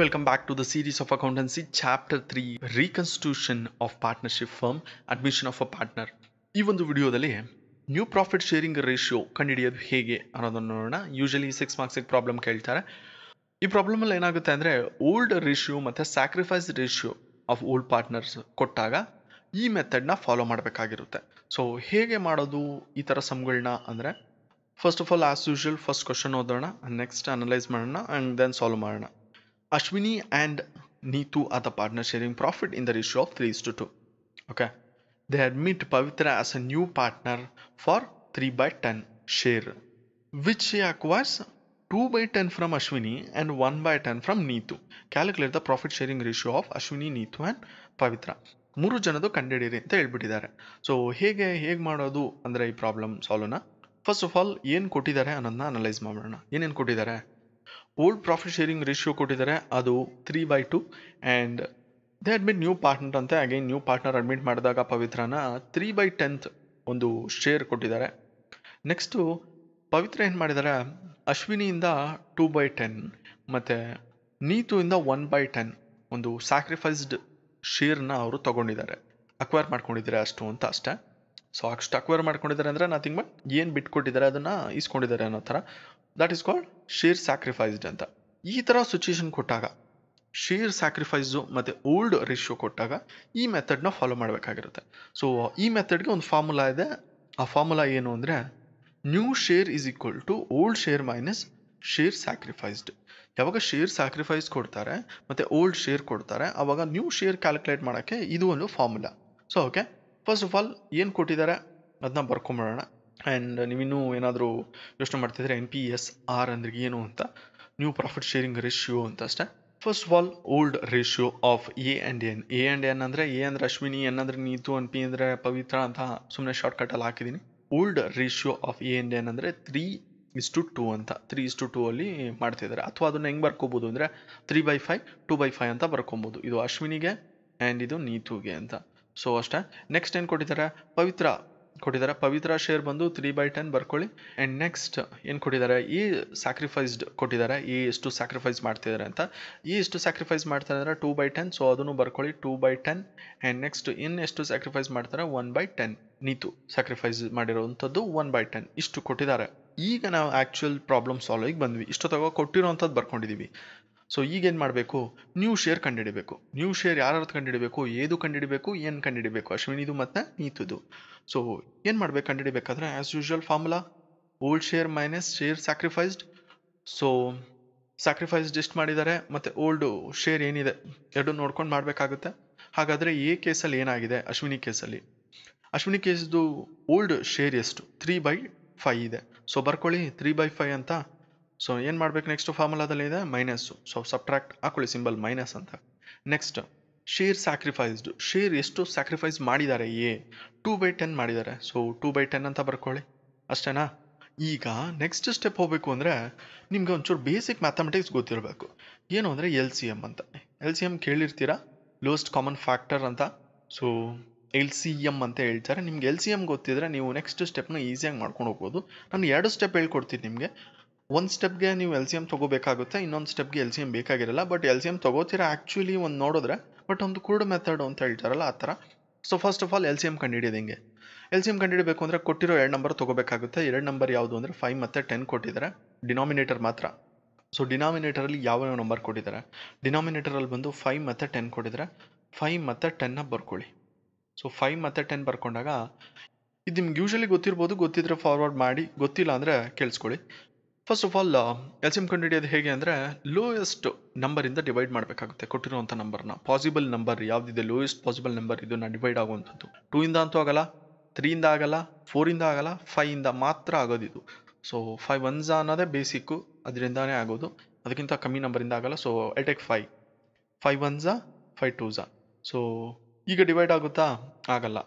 welcome back to the series of accountancy chapter 3 reconstitution of partnership firm admission of a partner ಈ ಒಂದು ವಿಡಿಯೋದಲ್ಲಿ new profit sharing ratio ಕಂಡುಹಿಡಿಯೋದು ಹೇಗೆ ಅನ್ನೋದನ್ನು ನೋಡೋಣ ಯೂಶಲಿ ಸಿಕ್ಸ್ ಮಾರ್ಕ್ಸಿಗೆ ಪ್ರಾಬ್ಲಮ್ ಕೇಳ್ತಾರೆ ಈ ಪ್ರಾಬ್ಲಮಲ್ಲಿ ಏನಾಗುತ್ತೆ ಅಂದರೆ ಓಲ್ಡ್ ರೇಷಿಯೋ ಮತ್ತು sacrifice ratio of old partners ಕೊಟ್ಟಾಗ ಈ ಮೆಥಡ್ನ ಫಾಲೋ ಮಾಡಬೇಕಾಗಿರುತ್ತೆ ಸೊ ಹೇಗೆ ಮಾಡೋದು ಈ ಥರ ಸಮ್ಗಳನ್ನ ಅಂದರೆ first of all as usual first question ಓದೋಣ ನೆಕ್ಸ್ಟ್ ಅನಲೈಸ್ ಮಾಡೋಣ ಆ್ಯಂಡ್ ದೆನ್ ಸಾಲ್ವ್ ಮಾಡೋಣ ಅಶ್ವಿನಿ ಆ್ಯಂಡ್ ನೀತು ಅದ partner sharing profit in the ratio of three's to two okay they admit Pavitra as new partner for three by ten share which acquires two by ten from Ashwini and one by ten from Neetu calculate the profit sharing ratio of Ashwini Neetu and Pavitra ಮೂರು ಜನದು ಕಂಡುಹಿಡಿಯರಿ ಅಂತ ಹೇಳ್ಬಿಟ್ಟಿದ್ದಾರೆ so ಹೇಗೆ ಹೇಗೆ ಮಾಡೋದು ಅಂದರೆ ಈ problem ಸಾಲ್ವ್ನ first of all ಏನು ಕೊಟ್ಟಿದ್ದಾರೆ ಅನ್ನೋದನ್ನ ಅನಲೈಸ್ ಮಾಡೋಣ ಏನೇನು ಕೊಟ್ಟಿದ್ದಾರೆ ಓಲ್ಡ್ ಪ್ರಾಫಿಟ್ ಶೇರಿಂಗ್ ರೇಷಿಯೋ ಕೊಟ್ಟಿದ್ದಾರೆ ಅದು three by two and they admit new partner ಅಂತ ಅಗೈನ್ ನ್ಯೂ ಪಾರ್ಟ್ನರ್ ಅಡ್ಮಿಟ್ ಮಾಡಿದಾಗ ಪವಿತ್ರನ ತ್ರೀ ಬೈ ಟೆಂತ್ ಒಂದು ಶೇರ್ ಕೊಟ್ಟಿದ್ದಾರೆ ನೆಕ್ಸ್ಟು ಪವಿತ್ರ ಏನು ಮಾಡಿದ್ದಾರೆ ಅಶ್ವಿನಿಯಿಂದ ಟೂ ಬೈ ಟೆನ್ ಮತ್ತು ನೀತುವಿಂದ ಒನ್ ಬೈ ಟೆನ್ ಒಂದು ಸ್ಯಾಕ್ರಿಫೈಸ್ಡ್ ಶೇರ್ನ ಅವರು ತಗೊಂಡಿದ್ದಾರೆ ಅಕ್ವೈರ್ ಮಾಡ್ಕೊಂಡಿದ್ದಾರೆ ಅಷ್ಟು ಅಂತ ಅಷ್ಟೇ ಸ್ಟಾಕ್ ವೇರ್ ಮಾಡ್ಕೊಂಡಿದ್ದಾರೆ ಅಂದರೆ ನಥಿಂಗ್ ಬಟ್ ಏನು ಬಿಟ್ಕೊಟ್ಟಿದ್ದಾರೆ ಅದನ್ನು ಇಸ್ಕೊಂಡಿದ್ದಾರೆ ಅನ್ನೋ ಥರ that is called share sacrificed ಅಂತ ಈ ಥರ ಸಿಚುಯೇಷನ್ ಕೊಟ್ಟಾಗ ಶೇರ್ ಸ್ಯಾಕ್ರಿಫೈಸು ಮತ್ತು ಓಲ್ಡ್ ರೇಷಿಯೋ ಕೊಟ್ಟಾಗ ಈ ಮೆಥಡ್ನ ಫಾಲೋ ಮಾಡಬೇಕಾಗಿರುತ್ತೆ ಸೊ ಈ ಮೆಥಡ್ಗೆ ಒಂದು ಫಾರ್ಮುಲಾ ಇದೆ ಆ ಫಾರ್ಮುಲಾ ಏನು ಅಂದರೆ new share is equal to old share minus share sacrificed ಯಾವಾಗ ಶೇರ್ ಸ್ಯಾಕ್ರಿಫೈಸ್ ಕೊಡ್ತಾರೆ ಮತ್ತು ಓಲ್ಡ್ ಶೇರ್ ಕೊಡ್ತಾರೆ ಆವಾಗ ನ್ಯೂ ಶೇರ್ ಕ್ಯಾಲ್ಕುಲೇಟ್ ಮಾಡೋಕ್ಕೆ ಇದು ಒಂದು formula so okay first of all ಏನು ಕೊಟ್ಟಿದ್ದಾರೆ ಅದನ್ನ ಬರ್ಕೊಂಬಿಡೋಣ ಆ್ಯಂಡ್ ನೀವಿನ್ನೂ ಏನಾದರೂ ಯೋಚನೆ ಮಾಡ್ತಿದ್ರೆ ಎನ್ ಪಿ ಎಸ್ ಆರ್ ಅಂದ್ರೆ ಏನು ಅಂತ ನ್ಯೂ ಪ್ರಾಫಿಟ್ ಶೇರಿಂಗ್ ರೇಷಿಯೋ ಅಂತ ಅಷ್ಟೇ first of all old ratio of A and N A and N ಅಂದರೆ ಎ ಅಂದರೆ ಅಶ್ವಿನಿ ಎನ್ ಅಂದರೆ ನೀತು ಎನ್ ಪಿ ಅಂದರೆ ಪವಿತ್ರ ಅಂತ ಸುಮ್ಮನೆ ಶಾರ್ಟ್ಕಟ್ಟಲ್ಲಿ ಹಾಕಿದ್ದೀನಿ old ratio of A and N ಅಂದರೆ ತ್ರೀ ಇಸ್ ಟು ಅಂತ ತ್ರೀ ಟು ಟೂ ಅಲ್ಲಿ ಮಾಡ್ತಿದ್ದಾರೆ ಅಥವಾ ಅದನ್ನು ಹೆಂಗೆ ಬರ್ಕೋಬೋದು ಅಂದರೆ three by five two by five ಅಂತ ಬರ್ಕೊಬೋದು ಇದು ಅಶ್ವಿನಿಗೆ ಆ್ಯಂಡ್ ಇದು ನೀತುಗೆ ಅಂತ ಸೊ ಅಷ್ಟೇ ನೆಕ್ಸ್ಟ್ ಏನು ಕೊಟ್ಟಿದ್ದಾರೆ ಪವಿತ್ರ ಕೊಟ್ಟಿದ್ದಾರೆ ಪವಿತ್ರ ಶೇರ್ ಬಂದು ತ್ರೀ ಬೈ ಟೆನ್ ಬರ್ಕೊಳ್ಳಿ ಆ್ಯಂಡ್ ನೆಕ್ಸ್ಟ್ ಏನು ಕೊಟ್ಟಿದ್ದಾರೆ ಈ ಸ್ಯಾಕ್ರಿಫೈಸ್ಡ್ ಕೊಟ್ಟಿದ್ದಾರೆ ಈ ಎಷ್ಟು ಸ್ಯಾಕ್ರಿಫೈಸ್ ಮಾಡ್ತಿದ್ದಾರೆ ಅಂತ ಈ ಎಷ್ಟು ಸ್ಯಾಕ್ರಿಫೈಸ್ ಮಾಡ್ತಾರೆ ಅಂದ್ರೆ ಟೂ ಬೈ ಟೆನ್ ಸೊ ಅದನ್ನು ಬರ್ಕೊಳ್ಳಿ two by ten and next ಎಷ್ಟು ಸ್ಯಾಕ್ರಿಫೈಸ್ ಮಾಡ್ತಾರೆ one by ten Neetu sacrifice ಮಾಡಿರೋವಂಥದ್ದು ಒನ್ ಬೈ ಟೆನ್ ಇಷ್ಟು ಕೊಟ್ಟಿದ್ದಾರೆ ಈಗ ನಾವು ಆ್ಯಕ್ಚುಯಲ್ ಪ್ರಾಬ್ಲಮ್ ಸಾಲ್ವಿಗೆ ಬಂದ್ವಿ ಇಷ್ಟು ತಗೋ ಕೊಟ್ಟಿರೋವಂಥದ್ದು ಬರ್ಕೊಂಡಿದ್ದೀವಿ ಸೊ ಈಗೇನು ಮಾಡಬೇಕು ನ್ಯೂ ಶೇರ್ ಕಂಡುಹಿಡಬೇಕು ನ್ಯೂ ಶೇರ್ ಯಾರು ಕಂಡುಹಿಡಬೇಕು ಏದು ಕಂಡುಹಿಡಬೇಕು ಏನು ಕಂಡುಹಿಡಬೇಕು ಅಶ್ವಿನಿದು ಮತ್ತು ನೀತುದು ಸೊ ಏನು ಮಾಡಬೇಕು ಕಂಡುಹಿಡಬೇಕಾದ್ರೆ as usual formula old share minus share sacrificed so sacrificed ಎಷ್ಟು ಮಾಡಿದ್ದಾರೆ ಮತ್ತು ಓಲ್ಡು ಶೇರ್ ಏನಿದೆ ಎರಡು ನೋಡ್ಕೊಂಡು ಮಾಡಬೇಕಾಗುತ್ತೆ ಹಾಗಾದರೆ ಎ ಕೇಸಲ್ಲಿ ಏನಾಗಿದೆ ಅಶ್ವಿನಿ ಕೇಸಲ್ಲಿ ಅಶ್ವಿನಿ ಕೇಸ್ದು ಓಲ್ಡ್ ಶೇರ್ ಎಷ್ಟು ತ್ರೀ ಬೈ ಫೈ ಇದೆ ಸೊ ಬರ್ಕೊಳ್ಳಿ ತ್ರೀ ಬೈ ಫೈ ಅಂತ ಸೊ ಏನು ಮಾಡಬೇಕು ನೆಕ್ಸ್ಟ್ ಫಾರ್ಮುಲಾದಲ್ಲಿ ಇದೆ ಮೈನಸ್ಸು ಸೊ ಸಬ್ಟ್ರಾಕ್ಟ್ ಹಾಕೊಳ್ಳಿ ಸಿಂಬಲ್ ಮೈನಸ್ ಅಂತ ನೆಕ್ಸ್ಟ್ ಶೇರ್ ಸ್ಯಾಕ್ರಿಫೈಸ್ಡ್ ಶೇರ್ ಎಷ್ಟು ಸ್ಯಾಕ್ರಿಫೈಸ್ ಮಾಡಿದ್ದಾರೆ ಎ ಟೂ ಬೈ ಟೆನ್ ಮಾಡಿದ್ದಾರೆ ಸೊ ಟೂ ಬೈ ಟೆನ್ ಅಂತ ಬರ್ಕೊಳ್ಳಿ ಅಷ್ಟೇನಾ ಈಗ ನೆಕ್ಸ್ಟ್ ಸ್ಟೆಪ್ ಹೋಗಬೇಕು ಅಂದರೆ ನಿಮ್ಗೆ ಒಂಚೂರು ಬೇಸಿಕ್ ಮ್ಯಾಥಮೆಟಿಕ್ಸ್ ಗೊತ್ತಿರಬೇಕು ಏನು ಅಂದರೆ ಎಲ್ ಸಿ ಎಮ್ ಅಂತ ಎಲ್ ಸಿ ಎಮ್ ಕೇಳಿರ್ತೀರಾ ಲೋಸ್ಟ್ ಕಾಮನ್ ಫ್ಯಾಕ್ಟರ್ ಅಂತ ಸೊ ಎಲ್ ಸಿ ಎಮ್ ಅಂತ ಹೇಳ್ತಾರೆ ನಿಮ್ಗೆ ಎಲ್ ಸಿ ಎಮ್ ಗೊತ್ತಿದ್ರೆ ನೀವು ನೆಕ್ಸ್ಟ್ ಸ್ಟೆಪ್ನ ಈಸಿಯಾಗಿ ಮಾಡ್ಕೊಂಡು ಹೋಗ್ಬೋದು ನಾನು ಎರಡು ಸ್ಟೆಪ್ ಹೇಳ್ಕೊಡ್ತೀನಿ ನಿಮಗೆ ಒಂದು ಸ್ಟೆಪ್ಗೆ ನೀವು ಎಲ್ ಸಿ ಎಮ್ ತೊಗೋಬೇಕಾಗುತ್ತೆ ಇನ್ನೊಂದು ಸ್ಟೆಪ್ಗೆ ಎಲ್ ಸಿ ಎಮ್ ಬೇಕಾಗಿರಲ್ಲ ಬಟ್ ಎಲ್ ಸಿ ಎಮ್ ತೊಗೋತೀರಾ ಆ್ಯಕ್ಚುಲಿ ಒಂದು ನೋಡಿದ್ರೆ ಬಟ್ ಒಂದು ಕುರ್ಡ್ ಮೆಥಡ್ ಅಂತ ಹೇಳ್ತಾರಲ್ಲ ಆ ಥರ so first of all L C M ಕಂಡುಹಿಡಿಯೋದು ಹಿಂಗೆ ಎಲ್ ಸಿ ಎಮ್ ಕಂಡುಹಿಡಬೇಕು ಅಂದರೆ ಕೊಟ್ಟಿರೋ ಎರಡು ನಂಬರ್ ತೊಗೋಬೇಕಾಗುತ್ತೆ ಎರಡು ನಂಬರ್ ಯಾವುದು ಅಂದರೆ ಫೈವ್ ಮತ್ತು ಟೆನ್ ಕೊಟ್ಟಿದ್ದಾರೆ ಡಿನಾಮಿನೇಟರ್ ಮಾತ್ರ ಸೊ ಡಿನಾಮಿನೇಟರಲ್ಲಿ ಯಾವ ನಂಬರ್ ಕೊಟ್ಟಿದ್ದಾರೆ ಡಿನಾಮಿನೇಟರಲ್ಲಿ ಬಂದು ಫೈವ್ ಮತ್ತು ಟೆನ್ ಕೊಟ್ಟಿದ್ದಾರೆ ಫೈವ್ ಮತ್ತು ಟೆನ್ನ ಬರ್ಕೊಳ್ಳಿ ಸೊ ಫೈವ್ ಮತ್ತು ಟೆನ್ ಬರ್ಕೊಂಡಾಗ ಇದು ನಿಮ್ಗೆ ಯೂಶಲಿ ಗೊತ್ತಿರ್ಬೋದು ಗೊತ್ತಿದ್ರೆ ಫಾರ್ವರ್ಡ್ ಮಾಡಿ ಗೊತ್ತಿಲ್ಲ ಅಂದರೆ ಕೇಳಿಸ್ಕೊಳ್ಳಿ first of all L uh, LCM ಕಂಡುಹಿಡಿಯೋದು ಹೇಗೆ ಅಂದರೆ ಲೋಯೆಸ್ಟ್ ನಂಬರಿಂದ ಡಿವೈಡ್ ಮಾಡಬೇಕಾಗುತ್ತೆ ಕೊಟ್ಟಿರುವಂಥ ನಂಬರ್ನ ಪಾಸಿಬಲ್ ನಂಬರ್ ಯಾವುದಿದೆ ಲೋಯೆಸ್ಟ್ ಪಾಸಿಬಲ್ ನಂಬರ್ ಇದು ನಾನು ಡಿವೈಡ್ ಆಗುವಂಥದ್ದು ಇಂದ ಅಂತೂ ಆಗಲ್ಲ ತ್ರೀಯಿಂದ ಆಗಲ್ಲ ಫೋರಿಂದ ಆಗಲ್ಲ ಫೈವಿಂದ ಮಾತ್ರ ಆಗೋದಿದು ಸೊ ಫೈವ್ ಒನ್ಸ ಅನ್ನೋದೇ ಬೇಸಿಕ್ಕು ಅದರಿಂದಾನೇ ಆಗೋದು ಅದಕ್ಕಿಂತ ಕಮ್ಮಿ ನಂಬರಿಂದ ಆಗಲ್ಲ ಸೊ ಐಟೆಕ್ five five ones five twos so ಈಗ ಡಿವೈಡ್ ಆಗುತ್ತಾ ಆಗಲ್ಲ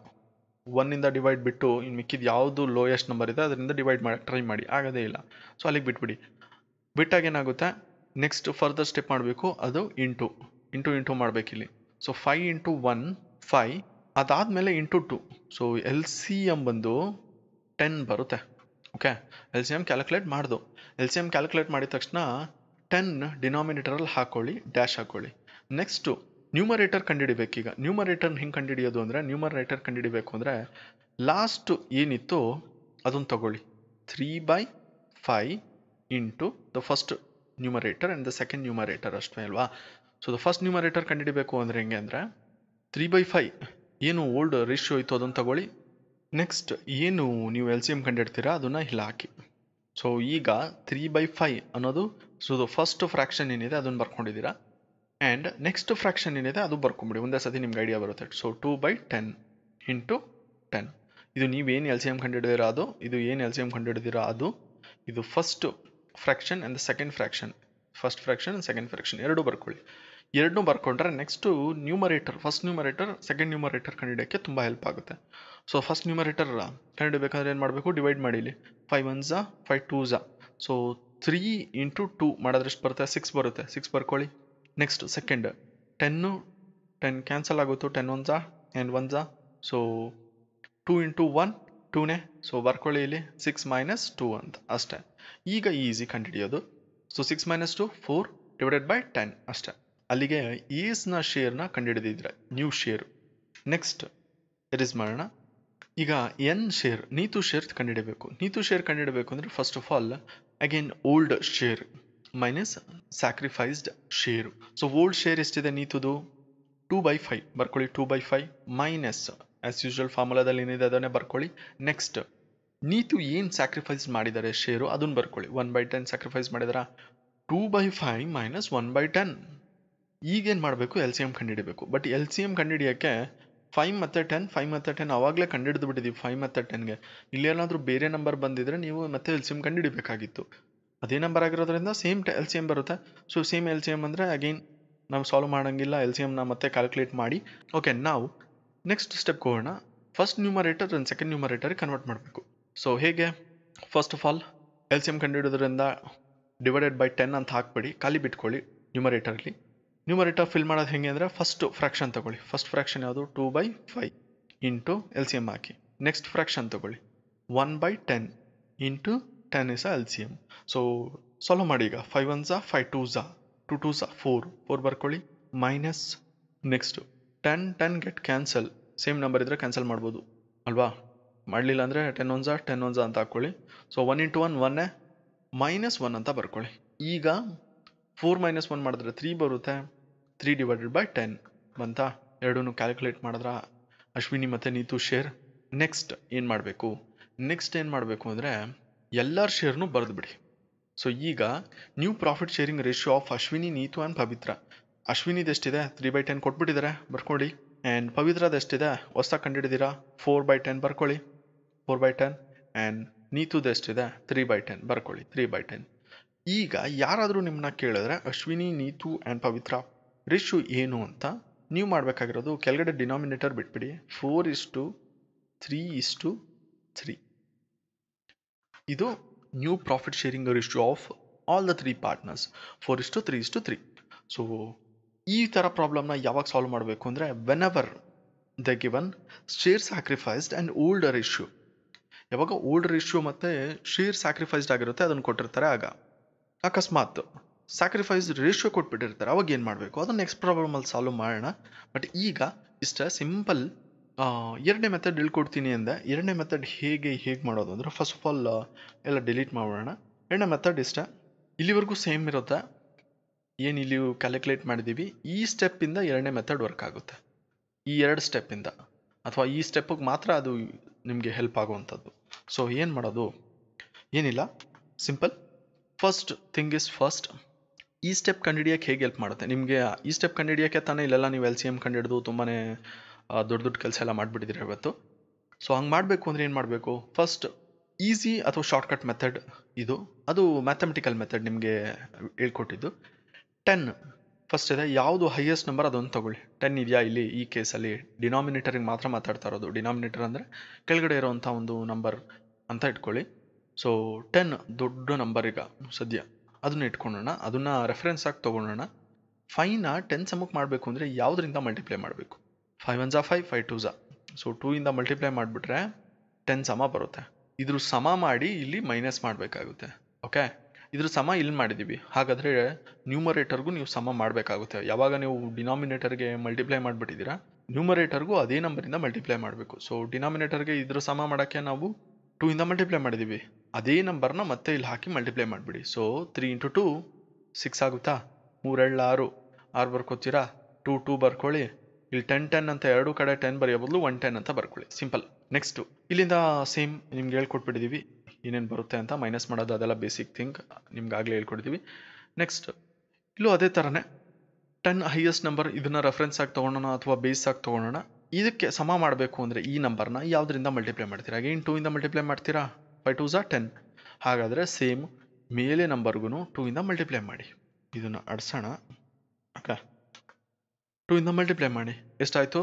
ಒನ್ನಿಂದ ಡಿವೈಡ್ ಬಿಟ್ಟು ಇನ್ನು ಮಿಕ್ಕಿದ ಯಾವುದು ಲೋಯೆಸ್ಟ್ ನಂಬರ್ ಇದೆ ಅದರಿಂದ ಡಿವೈಡ್ ಮಾಡಿ ಟ್ರೈ ಮಾಡಿ ಆಗೋದೇ ಇಲ್ಲ ಸೊ ಅಲ್ಲಿಗೆ ಬಿಟ್ಬಿಡಿ ಬಿಟ್ಟಾಗ ಏನಾಗುತ್ತೆ ನೆಕ್ಸ್ಟ್ ಫರ್ದರ್ ಸ್ಟೆಪ್ ಮಾಡಬೇಕು ಅದು ಇಂಟು ಇಂಟು ಇಂಟು ಮಾಡಬೇಕಿಲ್ಲಿ so five into one five ಅದಾದಮೇಲೆ into two so L C M ಬಂದು ಟೆನ್ ಬರುತ್ತೆ okay L C M calculate ಮಾಡ್ದು ಎಲ್ ಸಿ ಎಮ್ ಕ್ಯಾಲ್ಕುಲೇಟ್ ಮಾಡಿದ ತಕ್ಷಣ ಟೆನ್ ಡಿನಾಮಿನೇಟರಲ್ಲಿ ಹಾಕ್ಕೊಳ್ಳಿ ಡ್ಯಾಶ್ ಹಾಕ್ಕೊಳ್ಳಿ ನೆಕ್ಸ್ಟು ನ್ಯೂಮರೇಟರ್ ಈಗ ನ್ಯೂಮರೇಟರ್ ಹೆಂಗೆ ಕಂಡುಹಿಡಿಯೋದು ಅಂದರೆ ನ್ಯೂಮರೇಟರ್ ಕಂಡುಹಿಡಿಬೇಕು ಅಂದರೆ ಲಾಸ್ಟ್ ಏನಿತ್ತು ಅದನ್ನು ತಗೊಳ್ಳಿ three by five into the first numerator and the second numerator ಅಷ್ಟೇ ಅಲ್ವಾ ಸೊ ದ ಫಸ್ಟ್ ನ್ಯೂಮರೇಟರ್ ಕಂಡುಹಿಡಿಬೇಕು ಅಂದರೆ ಹೆಂಗೆ ಅಂದರೆ ತ್ರೀ ಬೈ ಫೈ ಏನು ಓಲ್ಡ್ ರೇಷ್ಯೋ ಇತ್ತು ಅದನ್ನು ತಗೊಳ್ಳಿ ನೆಕ್ಸ್ಟ್ ಏನು ನೀವು ಎಲ್ ಸಿ ಎಮ್ ಕಂಡಿಡ್ತೀರಾ ಅದನ್ನು ಇಲ್ಲಿ ಹಾಕಿ ಸೊ ಈಗ ತ್ರೀ ಬೈ ಫೈ ಅನ್ನೋದು ಸೊ ದ ಫಸ್ಟ್ ಫ್ರ್ಯಾಕ್ಷನ್ ಏನಿದೆ ಅದನ್ನು ಬರ್ಕೊಂಡಿದ್ದೀರಾ ಆ್ಯಂಡ್ ನೆಕ್ಸ್ಟ್ ಫ್ರ್ಯಾಕ್ಷನ್ ಏನಿದೆ ಅದು ಬರ್ಕೊಂಬಿಡಿ ಒಂದೇ ಸತಿ ನಿಮ್ಗೆ ಐಡಿಯಾ ಬರುತ್ತೆ so two by ten into ten ಇದು ನೀವೇನು ಎಲ್ ಸಿ ಎಮ್ ಕಂಡುಹಿಡಿದಿರೋ ಅದು ಇದು ಏನು ಎಲ್ ಸಿ ಎಮ್ ಕಂಡುಹಿಡಿದಿರೋ ಅದು ಇದು first fraction and second fraction first fraction and second fraction ಎರಡು ಬರ್ಕೊಳ್ಳಿ ಎರಡನ್ನೂ ಬರ್ಕೊಂಡ್ರೆ next numerator first numerator second numerator ಕಂಡುಹಿಡಿಯೋಕ್ಕೆ ತುಂಬ ಹೆಲ್ಪ್ ಆಗುತ್ತೆ ಸೊ ಫಸ್ಟ್ ನ್ಯೂಮರೇಟರ್ ಕಂಡುಹಿಡಬೇಕಾದ್ರೆ ಏನು ಮಾಡಬೇಕು ಡಿವೈಡ್ ಮಾಡಿಲಿ five ones five twos so three into two ಮಾಡಿದ್ರೆ ಬರುತ್ತೆ ಸಿಕ್ಸ್ ಬರುತ್ತೆ ಸಿಕ್ಸ್ ಬರ್ಕೊಳ್ಳಿ next second ten ten cancel ಆಗುತ್ತೋ ಟೆನ್ ಒನ್ ಝಾ ಆ್ಯಂಡ್ ಒನ್ ಝಾ ಸೊ ಟೂ ಇಂಟು ಒನ್ ಟೂನೇ ಸೊ ಬರ್ಕೊಳ್ಳಿ ಇಲ್ಲಿ ಸಿಕ್ಸ್ ಮೈನಸ್ ಟೂ ಅಂತ ಅಷ್ಟೇ ಈಗ ಈಸಿ ಕಂಡುಹಿಡಿಯೋದು so six minus two four divided by ten ಅಷ್ಟೇ ಅಲ್ಲಿಗೆ ಈಸ್ನ ಶೇರ್ನ ಕಂಡುಹಿಡಿದಿದ್ರೆ ನ್ಯೂ ಶೇರು ನೆಕ್ಸ್ಟ್ ಇಸ್ ಮಾಡೋಣ ಈಗ ಎನ್ ಶೇರ್ ನೀತು ಶೇರ್ ಕಂಡುಹಿಡಬೇಕು ನೀತು ಶೇರ್ ಕಂಡುಹಿಡಬೇಕು ಅಂದರೆ first of all again old share minus sacrificed share so old share ಎಷ್ಟಿದೆ ನೀತುದು ಟೂ ಬೈ ಫೈವ್ ಬರ್ಕೊಳ್ಳಿ two by five minus as usual ಫಾರ್ಮುಲಾದಲ್ಲಿ ಏನಿದೆ ಅದನ್ನೇ ಬರ್ಕೊಳ್ಳಿ ನೆಕ್ಸ್ಟ್ ನೀತು ಏನು ಸ್ಯಾಕ್ರಿಫೈಸ್ ಮಾಡಿದ್ದಾರೆ ಶೇರು ಅದನ್ನ ಬರ್ಕೊಳ್ಳಿ ಒನ್ ಬೈ ಟೆನ್ ಸ್ಯಾಕ್ರಿಫೈಸ್ ಮಾಡಿದಾರ two by five minus one by ten ಈಗೇನು ಮಾಡಬೇಕು ಎಲ್ ಸಿ ಎಮ್ ಕಂಡುಹಿಡಬೇಕು ಬಟ್ ಎಲ್ ಸಿ ಎಮ್ ಕಂಡುಹಿಡಿಯೋಕ್ಕೆ ಫೈವ್ ಮತ್ತು ಟೆನ್ ಫೈವ್ ಮತ್ತು ಟೆನ್ ಅವಾಗಲೇ ಕಂಡುಹಿಡಿದು ಬಿಟ್ಟಿದ್ದೀವಿ ಫೈವ್ ಮತ್ತು ಟೆನ್ಗೆ ಇಲ್ಲಿ ಏನಾದರೂ ಬೇರೆ ನಂಬರ್ ಬಂದಿದ್ರೆ ನೀವು ಮತ್ತೆ ಎಲ್ ಸಿ ಎಮ್ ಕಂಡುಹಿಡಬೇಕಾಗಿತ್ತು ಅದೇ ನಂಬರ್ ಆಗಿರೋದ್ರಿಂದ ಸೇಮ್ ಎಲ್ ಸಿ ಎಮ್ ಬರುತ್ತೆ so same L C M ಅಂದರೆ ಅಗೈನ್ ನಾವು ಸಾಲ್ವ್ ಮಾಡೋಂಗಿಲ್ಲ ಎಲ್ ಸಿ ಎಮ್ನ ಮತ್ತೆ ಕ್ಯಾಲ್ಕುಲೇಟ್ ಮಾಡಿ ಓಕೆ ನಾವು ನೆಕ್ಸ್ಟ್ ಸ್ಟೆಪ್ ಹೋಗೋಣ ಫಸ್ಟ್ ನ್ಯೂಮರೇಟರ್ ಅಂಡ್ ಸೆಕೆಂಡ್ ನ್ಯೂಮರೇಟರ್ಗೆ ಕನ್ವರ್ಟ್ ಮಾಡಬೇಕು ಸೊ ಹೇಗೆ first of all L C M ಹಿಡಿದ್ರಿಂದ ಡಿವೈಡೆಡ್ ಬೈ ಟೆನ್ ಅಂತ ಹಾಕ್ಬಿಡಿ ಖಾಲಿ ಬಿಟ್ಕೊಳ್ಳಿ ನ್ಯೂಮರೇಟರ್ಲಿ ನ್ಯೂಮರೇಟರ್ ಫಿಲ್ ಮಾಡೋದು ಹೇಗೆ ಅಂದರೆ ಫಸ್ಟು ಫ್ರ್ಯಾಕ್ಷನ್ ತೊಗೊಳ್ಳಿ ಫಸ್ಟ್ ಫ್ರ್ಯಾಕ್ಷನ್ ಯಾವುದು two by five into L C M ಹಾಕಿ ನೆಕ್ಸ್ಟ್ ಫ್ರ್ಯಾಕ್ಷನ್ ತೊಗೊಳ್ಳಿ one by ten into ten is L C M so solve ಮಾಡಿ ಈಗ ಫೈವ್ ಒನ್ ಝಾ ಫೈವ್ ಟೂ ಝಾ ಟು ಟೂ ಝಾ ಫೋರ್ ಫೋರ್ ಬರ್ಕೊಳ್ಳಿ minus next ten ten get cancel same number ಇದ್ದರೆ cancel ಮಾಡ್ಬೋದು ಅಲ್ವಾ ಮಾಡಲಿಲ್ಲ ಅಂದರೆ ಟೆನ್ ಒನ್ ಝಾ ಟೆನ್ ಒನ್ ಝಾ ಅಂತ ಹಾಕ್ಕೊಳ್ಳಿ ಸೊ ಒನ್ ಇಂಟು ಒನ್ ಒನ್ನೇ ಮೈನಸ್ ಒನ್ ಅಂತ ಬರ್ಕೊಳ್ಳಿ ಈಗ ಫೋರ್ ಮೈನಸ್ ಒನ್ ಮಾಡಿದ್ರೆ ತ್ರೀ ಬರುತ್ತೆ ತ್ರೀ ಡಿವೈಡೆಡ್ ಬೈ ಟೆನ್ ಬಂತ ಎರಡೂ ಕ್ಯಾಲ್ಕುಲೇಟ್ ಮಾಡಿದ್ರ ಅಶ್ವಿನಿ ಮತ್ತು ನೀತು ಶೇರ್ ನೆಕ್ಸ್ಟ್ ಏನು ಮಾಡಬೇಕು ನೆಕ್ಸ್ಟ್ ಏನು ಮಾಡಬೇಕು ಅಂದರೆ ಎಲ್ಲರ ಶೇರ್ನು ಬರೆದು ಬಿಡಿ ಸೊ ಈಗ new profit sharing ratio of Ashwini Neetu and Pavithra ಎಷ್ಟಿದೆ ತ್ರೀ ಬೈ ಟೆನ್ ಕೊಟ್ಬಿಟ್ಟಿದ್ದಾರೆ ಬರ್ಕೊಳ್ಳಿ ಆ್ಯಂಡ್ ಎಷ್ಟಿದೆ ಹೊಸ ಕಂಡಿಡಿದಿರಾ ಫೋರ್ ಬೈ ಟೆನ್ ಬರ್ಕೊಳ್ಳಿ ಫೋರ್ ಬೈ ಟೆನ್ ಆ್ಯಂಡ್ ಎಷ್ಟಿದೆ ತ್ರೀ ಬೈ ಟೆನ್ ಬರ್ಕೊಳ್ಳಿ ತ್ರೀ ಬೈ ಟೆನ್ ಈಗ ಯಾರಾದರೂ ನಿಮ್ಮನ್ನ ಕೇಳಿದ್ರೆ ಅಶ್ವಿನಿ ನೀತು ಆ್ಯಂಡ್ ಪವಿತ್ರ ರೇಷು ಏನು ಅಂತ ನೀವು ಮಾಡಬೇಕಾಗಿರೋದು ಕೆಳಗಡೆ ಡಿನಾಮಿನೇಟರ್ ಬಿಟ್ಬಿಡಿ four is to three is to three ಇದು new profit sharing ratio of all the three partners four ಇಷ್ಟು ತ್ರೀ ಇಷ್ಟು ತ್ರೀ ಸೊ ಈ ಥರ ಪ್ರಾಬ್ಲಮ್ನ ಯಾವಾಗ ಸಾಲ್ವ್ ಮಾಡಬೇಕು ಅಂದರೆ whenever the given share sacrificed and old ratio ಯಾವಾಗ ಓಲ್ಡ್ ರಿಶ್ಯೂ ಮತ್ತು ಶೇರ್ ಸ್ಯಾಕ್ರಿಫೈಸ್ಡ್ ಆಗಿರುತ್ತೆ ಅದನ್ನು ಕೊಟ್ಟಿರ್ತಾರೆ ಆಗ ಅಕಸ್ಮಾತ್ ಸ್ಯಾಕ್ರಿಫೈಸ್ ರೇಷ್ಯೋ ಕೊಟ್ಬಿಟ್ಟಿರ್ತಾರೆ ಅವಾಗ ಏನು ಮಾಡಬೇಕು ಅದನ್ನು ನೆಕ್ಸ್ಟ್ ಪ್ರಾಬ್ಲಮಲ್ಲಿ ಸಾಲ್ವ್ ಮಾಡೋಣ ಬಟ್ ಈಗ ಇಷ್ಟ ಸಿಂಪಲ್ ಎರಡನೇ ಮೆಥಡ್ ಹೇಳ್ಕೊಡ್ತೀನಿ ಅಂದೆ ಎರಡನೇ ಮೆಥಡ್ ಹೇಗೆ ಹೇಗೆ ಮಾಡೋದು ಅಂದರೆ ಫಸ್ಟ್ ಆಫ್ ಆಲ್ ಎಲ್ಲ ಡಿಲೀಟ್ ಮಾಡೋಣ ಎರಡನೇ ಮೆಥಡ್ ಇಷ್ಟ ಇಲ್ಲಿವರೆಗೂ ಸೇಮ್ ಇರುತ್ತೆ ಏನು ಇಲ್ಲಿ ಕ್ಯಾಲ್ಕುಲೇಟ್ ಮಾಡಿದ್ದೀವಿ ಈ ಸ್ಟೆಪ್ಪಿಂದ ಎರಡನೇ ಮೆಥಡ್ ವರ್ಕ್ ಆಗುತ್ತೆ ಈ ಎರಡು ಸ್ಟೆಪ್ಪಿಂದ ಅಥವಾ ಈ ಸ್ಟೆಪ್ಪಿಗೆ ಮಾತ್ರ ಅದು ನಿಮಗೆ ಹೆಲ್ಪ್ ಆಗುವಂಥದ್ದು ಸೊ ಏನು ಮಾಡೋದು ಏನಿಲ್ಲ simple first thing is first ಈ ಸ್ಟೆಪ್ ಕಂಡುಹಿಡಿಯೋಕ್ಕೆ ಹೇಗೆ ಹೆಲ್ಪ್ ಮಾಡುತ್ತೆ ನಿಮಗೆ ಈ ಸ್ಟೆಪ್ ಕಂಡುಹಿಡಿಯೋಕ್ಕೆ ತಾನೇ ಇಲ್ಲೆಲ್ಲ ನೀವು ಎಲ್ ಸಿ ಎಮ್ ಕಂಡುಹಿಡಿದು ತುಂಬಾ ದೊಡ್ಡ ದೊಡ್ಡ ಕೆಲಸ ಎಲ್ಲ ಮಾಡಿಬಿಟ್ಟಿದ್ದೀರ ಇವತ್ತು ಸೊ ಹಂಗೆ ಮಾಡಬೇಕು ಅಂದರೆ ಏನು ಮಾಡಬೇಕು ಫಸ್ಟ್ ಈಸಿ ಅಥವಾ ಶಾರ್ಟ್ಕಟ್ ಮೆಥಡ್ ಇದು ಅದು ಮ್ಯಾಥಮೆಟಿಕಲ್ ಮೆಥಡ್ ನಿಮಗೆ ಹೇಳ್ಕೊಟ್ಟಿದ್ದು ಟೆನ್ ಫಸ್ಟ್ ಇದೆ ಯಾವುದು ಹೈಯೆಸ್ಟ್ ನಂಬರ್ ಅದೊಂದು ತಗೊಳ್ಳಿ ಟೆನ್ ಇದೆಯಾ ಇಲ್ಲಿ ಈ ಕೇಸಲ್ಲಿ ಡಿನಾಮಿನೇಟರಿಗೆ ಮಾತ್ರ ಮಾತಾಡ್ತಾ ಇರೋದು ಡಿನಾಮಿನೇಟರ್ ಅಂದರೆ ಕೆಳಗಡೆ ಇರೋವಂಥ ಒಂದು ನಂಬರ್ ಅಂತ ಇಟ್ಕೊಳ್ಳಿ ಸೊ ಟೆನ್ ದೊಡ್ಡ ನಂಬರ್ ಈಗ ಸದ್ಯ ಅದನ್ನ ಇಟ್ಕೊಳ್ಳೋಣ ಅದನ್ನು ರೆಫರೆನ್ಸ್ ಆಗಿ ತೊಗೊಳ್ಳೋಣ ಫೈನ ಟೆನ್ ಸಮಕ್ಕೆ ಮಾಡಬೇಕು ಅಂದರೆ ಯಾವುದರಿಂದ ಮಲ್ಟಿಪ್ಲೈ ಮಾಡಬೇಕು ಫೈವ್ ಒನ್ ಝಾ ಫೈವ್ ಫೈವ್ ಟೂ ಝಾ ಸೊ ಟೂ ಇಂದ ಮಲ್ಟಿಪ್ಲೈ ಮಾಡಿಬಿಟ್ರೆ ಟೆನ್ ಸಮ ಬರುತ್ತೆ ಇದ್ರ ಸಮ ಮಾಡಿ ಇಲ್ಲಿ ಮೈನಸ್ ಮಾಡಬೇಕಾಗುತ್ತೆ ಓಕೆ ಇದ್ರ ಸಮ ಇಲ್ಲಿ ಮಾಡಿದ್ದೀವಿ ಹಾಗಾದರೆ ನ್ಯೂಮರೇಟರ್ಗೂ ನೀವು ಸಮ ಮಾಡಬೇಕಾಗುತ್ತೆ ಯಾವಾಗ ನೀವು ಡಿನಾಮಿನೇಟರ್ಗೆ ಮಲ್ಟಿಪ್ಲೈ ಮಾಡಿಬಿಟ್ಟಿದ್ದೀರಾ ನ್ಯೂಮರೇಟರ್ಗೂ ಅದೇ ನಂಬರಿಂದ ಮಲ್ಟಿಪ್ಲೈ ಮಾಡಬೇಕು ಸೊ ಡಿನಾಮಿನೇಟರ್ಗೆ ಇದ್ರ ಸಮ ಮಾಡೋಕ್ಕೆ ನಾವು ಟೂ ಇಂದ ಮಲ್ಟಿಪ್ಲೈ ಮಾಡಿದ್ದೀವಿ ಅದೇ ನಂಬರ್ನ ಮತ್ತೆ ಇಲ್ಲಿ ಹಾಕಿ ಮಲ್ಟಿಪ್ಲೈ ಮಾಡಿಬಿಡಿ so three into two six ಆಗುತ್ತಾ ಮೂರೆಳ್ಳು ಆರು ಆರು ಬರ್ಕೋತೀರಾ ಟೂ ಟೂ ಬರ್ಕೊಳ್ಳಿ ಇಲ್ಲಿ ಟೆನ್ ಟೆನ್ ಅಂತ ಎರಡು ಕಡೆ ಟೆನ್ ಬರೆಯೋ ಬದಲು ಒನ್ ಟೆನ್ ಅಂತ ಬರ್ಕೊಳ್ಳಿ ಸಿಂಪಲ್ ನೆಕ್ಸ್ಟ್ ಇಲ್ಲಿಂದ ಸೇಮ್ ನಿಮ್ಗೆ ಹೇಳ್ಕೊಟ್ಬಿಟ್ಟಿದ್ದೀವಿ ಏನೇನು ಬರುತ್ತೆ ಅಂತ ಮೈನಸ್ ಮಾಡೋದು ಅದೆಲ್ಲ ಬೇಸಿಕ್ ಥಿಂಗ್ ನಿಮ್ಗೆ ಆಗಲೇ ಹೇಳ್ಕೊಡ್ತೀವಿ ನೆಕ್ಸ್ಟ್ ಇಲ್ಲೂ ಅದೇ ಥರನೇ ಟೆನ್ ಹೈಯೆಸ್ಟ್ ನಂಬರ್ ಇದನ್ನು ರೆಫರೆನ್ಸ್ ಆಗಿ ತೊಗೊಳೋಣ ಅಥವಾ ಬೇಸ್ ಆಗಿ ತೊಗೊಳೋಣ ಇದಕ್ಕೆ ಸಮ ಮಾಡಬೇಕು ಅಂದರೆ ಈ ನಂಬರ್ನ ಯಾವುದರಿಂದ ಮಲ್ಟಿಪ್ಲೈ ಮಾಡ್ತೀರಾ ಅಗೇನ್ ಇಂದ ಮಲ್ಟಿಪ್ಲೈ ಮಾಡ್ತೀರಾ ಬೈ ಟೂ ಝಾ ಟೆನ್ ಹಾಗಾದರೆ ಸೇಮ್ ಮೇಲೆ ನಂಬರ್ಗೂ ಇಂದ ಮಲ್ಟಿಪ್ಲೈ ಮಾಡಿ ಇದನ್ನು ಅಡ್ಸೋಣ ಓಕೆ ಟೂ ಇಂದ ಮಲ್ಟಿಪ್ಲೈ ಮಾಡಿ ಎಷ್ಟಾಯಿತು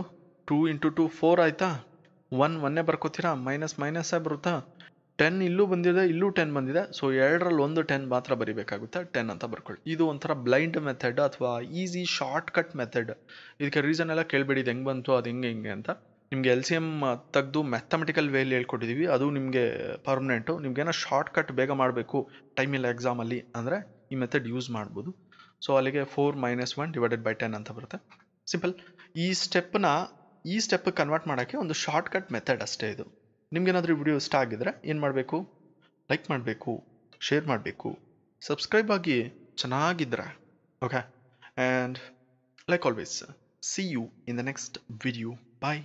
ಟೂ ಇಂಟು ಟೂ ಫೋರ್ ಆಯಿತಾ ಒನ್ ಒನ್ನೇ ಬರ್ಕೋತೀರಾ ಮೈನಸ್ ಮೈನಸ್ಸೇ ಬರುತ್ತಾ ಟೆನ್ ಇಲ್ಲೂ ಬಂದಿದೆ ಇಲ್ಲೂ ಟೆನ್ ಬಂದಿದೆ ಸೊ ಎರಡರಲ್ಲಿ ಒಂದು ಟೆನ್ ಮಾತ್ರ ಬರಿಬೇಕಾಗುತ್ತೆ ಟೆನ್ ಅಂತ ಬರ್ಕೊಳ್ಳಿ ಇದು ಒಂಥರ ಬ್ಲೈಂಡ್ ಮೆಥಡ್ ಅಥವಾ ಈಸಿ ಶಾರ್ಟ್ ಕಟ್ ಮೆಥಡ್ ಇದಕ್ಕೆ ರೀಸನ್ ಎಲ್ಲ ಕೇಳಬೇಡಿ ಹೆಂಗೆ ಬಂತು ಅದು ಹೆಂಗೆ ಹಿಂಗೆ ಅಂತ ನಿಮಗೆ ಎಲ್ ಸಿ ಎಮ್ ತೆಗೆದು ಮ್ಯಾಥಮೆಟಿಕಲ್ ವೇಲಿ ಹೇಳ್ಕೊಟ್ಟಿದ್ದೀವಿ ಅದು ನಿಮಗೆ ಪರ್ಮನೆಂಟು ನಿಮಗೇನೋ ಶಾರ್ಟ್ ಕಟ್ ಬೇಗ ಮಾಡಬೇಕು ಟೈಮ್ ಇಲ್ಲ ಎಕ್ಸಾಮಲ್ಲಿ ಅಂದರೆ ಈ ಮೆಥಡ್ ಯೂಸ್ ಮಾಡ್ಬೋದು ಸೊ ಅಲ್ಲಿಗೆ four minus one divided by ten ಅಂತ ಬರುತ್ತೆ ಸಿಂಪಲ್ ಈ ಸ್ಟೆಪ್ನ ಈ ಸ್ಟೆಪ್ ಕನ್ವರ್ಟ್ ಮಾಡೋಕ್ಕೆ ಒಂದು ಶಾರ್ಟ್ಕಟ್ ಮೆಥಡ್ ಅಷ್ಟೇ ಇದು ನಿಮ್ಗೇನಾದರೂ ವಿಡಿಯೋ ಇಷ್ಟ ಆಗಿದ್ರೆ ಏನು ಮಾಡಬೇಕು ಲೈಕ್ ಮಾಡಬೇಕು ಶೇರ್ ಮಾಡಬೇಕು ಸಬ್ಸ್ಕ್ರೈಬ್ ಆಗಿ ಚೆನ್ನಾಗಿದ್ರೆ okay and like always see you in the next video bye